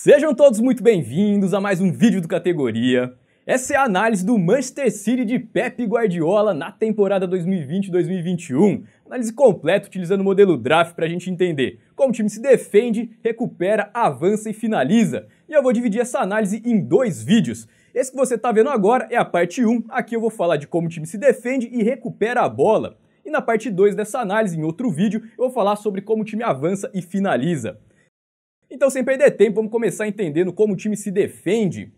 Sejam todos muito bem-vindos a mais um vídeo do Categoria. Essa é a análise do Manchester City de Pep Guardiola na temporada 2020-2021. Análise completa utilizando o modelo draft para a gente entender como o time se defende, recupera, avança e finaliza. E eu vou dividir essa análise em dois vídeos. Esse que você está vendo agora é a parte 1, aqui eu vou falar de como o time se defende e recupera a bola. E na parte 2 dessa análise, em outro vídeo, eu vou falar sobre como o time avança e finaliza. Então, sem perder tempo, vamos começar entendendo como o time se defende.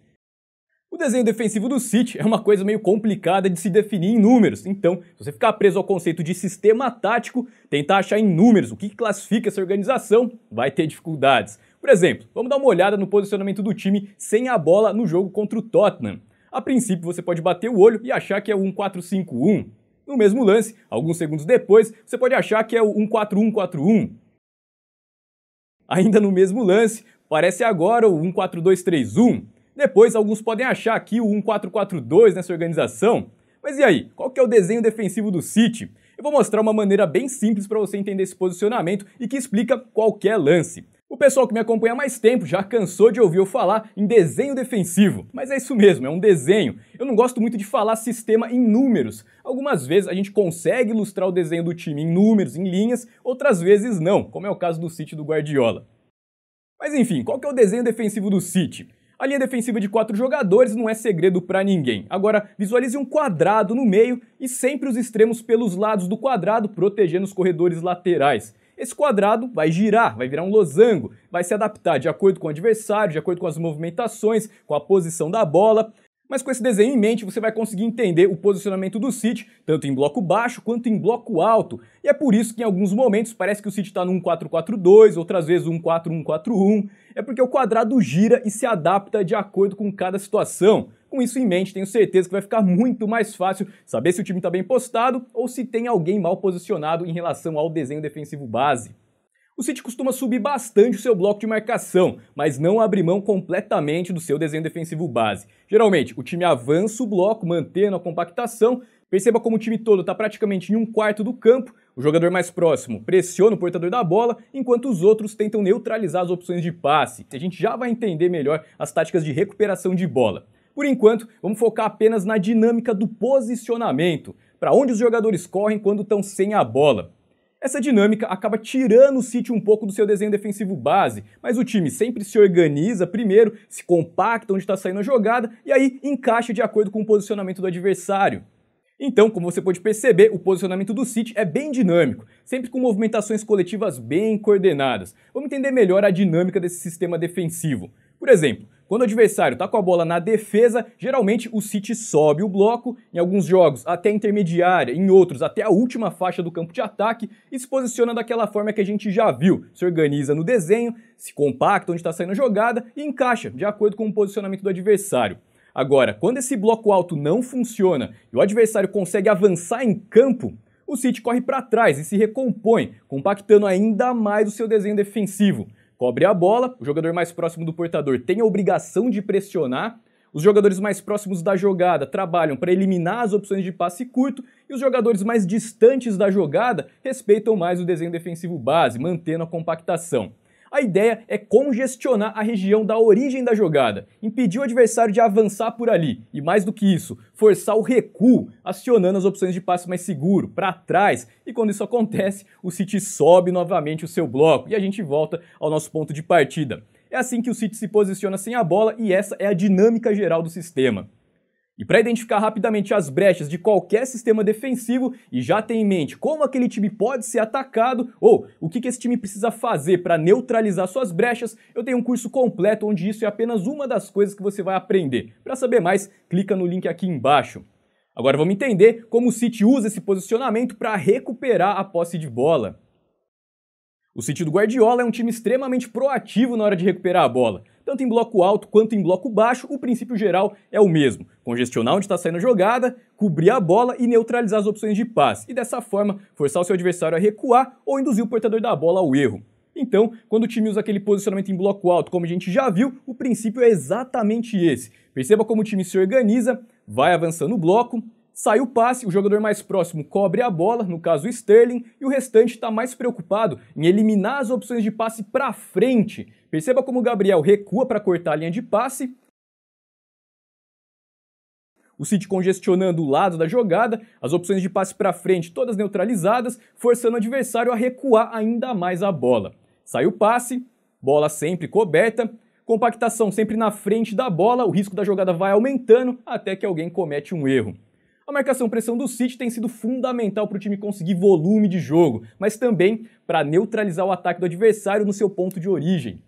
O desenho defensivo do City é uma coisa meio complicada de se definir em números, então, se você ficar preso ao conceito de sistema tático, tentar achar em números o que classifica essa organização, vai ter dificuldades. Por exemplo, vamos dar uma olhada no posicionamento do time sem a bola no jogo contra o Tottenham. A princípio, você pode bater o olho e achar que é o 1-4-5-1. No mesmo lance, alguns segundos depois, você pode achar que é o 1-4-1-4-1. Ainda no mesmo lance, parece agora o 14231. Depois alguns podem achar aqui o 1442 nessa organização. Mas e aí, qual que é o desenho defensivo do City? Eu vou mostrar uma maneira bem simples para você entender esse posicionamento e que explica qualquer lance pessoal que me acompanha há mais tempo já cansou de ouvir eu falar em desenho defensivo, mas é isso mesmo, é um desenho. Eu não gosto muito de falar sistema em números. Algumas vezes a gente consegue ilustrar o desenho do time em números, em linhas, outras vezes não, como é o caso do City do Guardiola. Mas enfim, qual que é o desenho defensivo do City? A linha defensiva de quatro jogadores não é segredo para ninguém. Agora, visualize um quadrado no meio e sempre os extremos pelos lados do quadrado, protegendo os corredores laterais esse quadrado vai girar, vai virar um losango, vai se adaptar de acordo com o adversário, de acordo com as movimentações, com a posição da bola. Mas com esse desenho em mente, você vai conseguir entender o posicionamento do City, tanto em bloco baixo quanto em bloco alto. E é por isso que em alguns momentos parece que o City está no 1-4-4-2, outras vezes 1-4-1-4-1. É porque o quadrado gira e se adapta de acordo com cada situação. Com isso em mente, tenho certeza que vai ficar muito mais fácil saber se o time está bem postado ou se tem alguém mal posicionado em relação ao desenho defensivo base. O City costuma subir bastante o seu bloco de marcação, mas não abre mão completamente do seu desenho defensivo base. Geralmente, o time avança o bloco, mantendo a compactação. Perceba como o time todo está praticamente em um quarto do campo, o jogador mais próximo pressiona o portador da bola, enquanto os outros tentam neutralizar as opções de passe. A gente já vai entender melhor as táticas de recuperação de bola. Por enquanto, vamos focar apenas na dinâmica do posicionamento, para onde os jogadores correm quando estão sem a bola. Essa dinâmica acaba tirando o City um pouco do seu desenho defensivo base, mas o time sempre se organiza primeiro, se compacta onde está saindo a jogada e aí encaixa de acordo com o posicionamento do adversário. Então, como você pode perceber, o posicionamento do City é bem dinâmico, sempre com movimentações coletivas bem coordenadas. Vamos entender melhor a dinâmica desse sistema defensivo. Por exemplo, quando o adversário está com a bola na defesa, geralmente o City sobe o bloco, em alguns jogos até intermediária, em outros até a última faixa do campo de ataque, e se posiciona daquela forma que a gente já viu. Se organiza no desenho, se compacta onde está saindo a jogada e encaixa, de acordo com o posicionamento do adversário. Agora, quando esse bloco alto não funciona e o adversário consegue avançar em campo, o City corre para trás e se recompõe, compactando ainda mais o seu desenho defensivo cobre a bola, o jogador mais próximo do portador tem a obrigação de pressionar, os jogadores mais próximos da jogada trabalham para eliminar as opções de passe curto e os jogadores mais distantes da jogada respeitam mais o desenho defensivo base, mantendo a compactação. A ideia é congestionar a região da origem da jogada, impedir o adversário de avançar por ali e, mais do que isso, forçar o recuo, acionando as opções de passe mais seguro, para trás. E quando isso acontece, o City sobe novamente o seu bloco e a gente volta ao nosso ponto de partida. É assim que o City se posiciona sem a bola e essa é a dinâmica geral do sistema. E para identificar rapidamente as brechas de qualquer sistema defensivo e já ter em mente como aquele time pode ser atacado ou o que, que esse time precisa fazer para neutralizar suas brechas, eu tenho um curso completo onde isso é apenas uma das coisas que você vai aprender. Para saber mais, clica no link aqui embaixo. Agora vamos entender como o City usa esse posicionamento para recuperar a posse de bola. O City do Guardiola é um time extremamente proativo na hora de recuperar a bola. Tanto em bloco alto quanto em bloco baixo, o princípio geral é o mesmo: congestionar onde está saindo a jogada, cobrir a bola e neutralizar as opções de passe, e dessa forma forçar o seu adversário a recuar ou induzir o portador da bola ao erro. Então, quando o time usa aquele posicionamento em bloco alto, como a gente já viu, o princípio é exatamente esse. Perceba como o time se organiza, vai avançando o bloco, Sai o passe, o jogador mais próximo cobre a bola, no caso o Sterling, e o restante está mais preocupado em eliminar as opções de passe para frente. Perceba como o Gabriel recua para cortar a linha de passe, o City congestionando o lado da jogada, as opções de passe para frente todas neutralizadas, forçando o adversário a recuar ainda mais a bola. Sai o passe, bola sempre coberta, compactação sempre na frente da bola, o risco da jogada vai aumentando até que alguém comete um erro a marcação-pressão do City tem sido fundamental para o time conseguir volume de jogo, mas também para neutralizar o ataque do adversário no seu ponto de origem.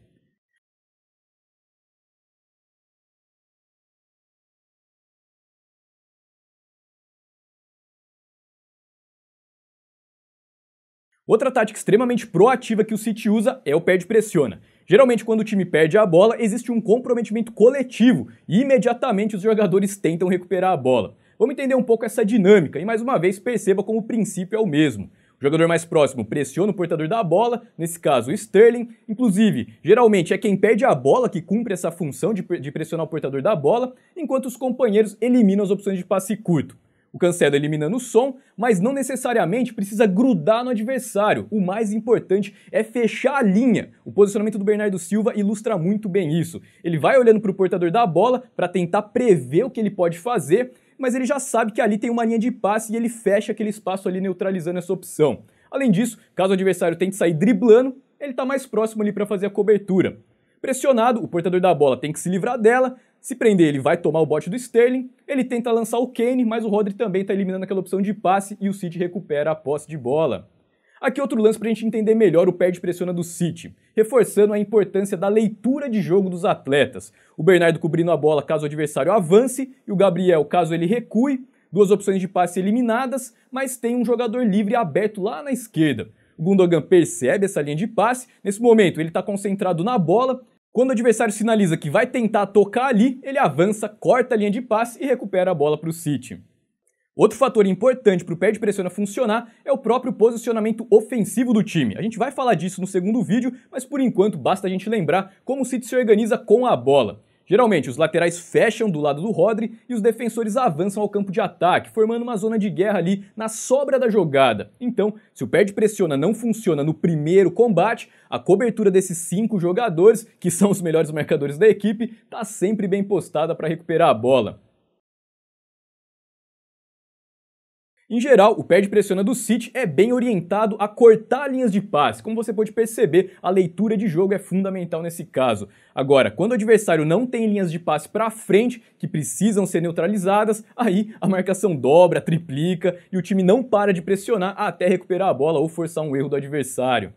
Outra tática extremamente proativa que o City usa é o perde-pressiona. Geralmente, quando o time perde a bola, existe um comprometimento coletivo e imediatamente os jogadores tentam recuperar a bola. Vamos entender um pouco essa dinâmica e mais uma vez perceba como o princípio é o mesmo. O jogador mais próximo pressiona o portador da bola, nesse caso o Sterling. Inclusive, geralmente é quem perde a bola que cumpre essa função de, de pressionar o portador da bola, enquanto os companheiros eliminam as opções de passe curto. O Cancelo eliminando o som, mas não necessariamente precisa grudar no adversário. O mais importante é fechar a linha. O posicionamento do Bernardo Silva ilustra muito bem isso. Ele vai olhando para o portador da bola para tentar prever o que ele pode fazer mas ele já sabe que ali tem uma linha de passe e ele fecha aquele espaço ali neutralizando essa opção. Além disso, caso o adversário tente sair driblando, ele está mais próximo ali para fazer a cobertura. Pressionado, o portador da bola tem que se livrar dela, se prender, ele vai tomar o bote do Sterling, ele tenta lançar o Kane, mas o Rodri também está eliminando aquela opção de passe e o City recupera a posse de bola. Aqui é outro lance para a gente entender melhor o de pressiona do City, reforçando a importância da leitura de jogo dos atletas. O Bernardo cobrindo a bola caso o adversário avance e o Gabriel caso ele recue. Duas opções de passe eliminadas, mas tem um jogador livre aberto lá na esquerda. O Gundogan percebe essa linha de passe. Nesse momento, ele está concentrado na bola. Quando o adversário sinaliza que vai tentar tocar ali, ele avança, corta a linha de passe e recupera a bola para o City. Outro fator importante para o pé de pressiona funcionar é o próprio posicionamento ofensivo do time. A gente vai falar disso no segundo vídeo, mas por enquanto basta a gente lembrar como o City se organiza com a bola. Geralmente, os laterais fecham do lado do Rodri e os defensores avançam ao campo de ataque, formando uma zona de guerra ali na sobra da jogada. Então, se o pé de pressiona não funciona no primeiro combate, a cobertura desses cinco jogadores, que são os melhores marcadores da equipe, está sempre bem postada para recuperar a bola. Em geral, o pé de pressiona do City é bem orientado a cortar linhas de passe. Como você pode perceber, a leitura de jogo é fundamental nesse caso. Agora, quando o adversário não tem linhas de passe para frente, que precisam ser neutralizadas, aí a marcação dobra, triplica e o time não para de pressionar até recuperar a bola ou forçar um erro do adversário.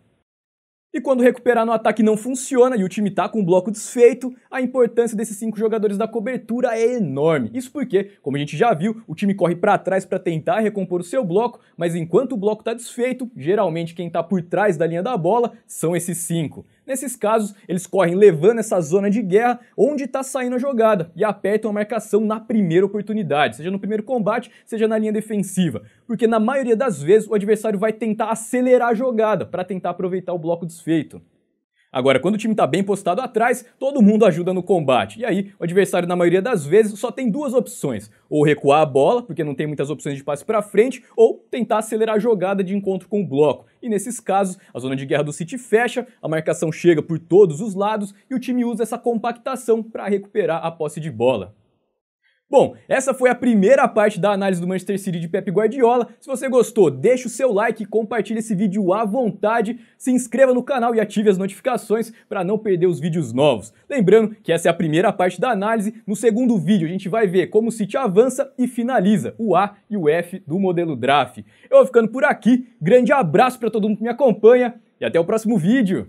E quando recuperar no ataque não funciona e o time tá com o bloco desfeito, a importância desses cinco jogadores da cobertura é enorme. Isso porque, como a gente já viu, o time corre para trás para tentar recompor o seu bloco, mas enquanto o bloco tá desfeito, geralmente quem tá por trás da linha da bola são esses cinco. Nesses casos, eles correm levando essa zona de guerra onde está saindo a jogada e apertam a marcação na primeira oportunidade, seja no primeiro combate, seja na linha defensiva, porque na maioria das vezes o adversário vai tentar acelerar a jogada para tentar aproveitar o bloco desfeito. Agora, quando o time está bem postado atrás, todo mundo ajuda no combate. E aí, o adversário, na maioria das vezes, só tem duas opções: ou recuar a bola, porque não tem muitas opções de passe para frente, ou tentar acelerar a jogada de encontro com o bloco. E nesses casos, a zona de guerra do City fecha, a marcação chega por todos os lados e o time usa essa compactação para recuperar a posse de bola. Bom, essa foi a primeira parte da análise do Manchester City de Pep Guardiola. Se você gostou, deixa o seu like compartilhe esse vídeo à vontade. Se inscreva no canal e ative as notificações para não perder os vídeos novos. Lembrando que essa é a primeira parte da análise. No segundo vídeo, a gente vai ver como o City avança e finaliza o A e o F do modelo draft. Eu vou ficando por aqui. Grande abraço para todo mundo que me acompanha e até o próximo vídeo.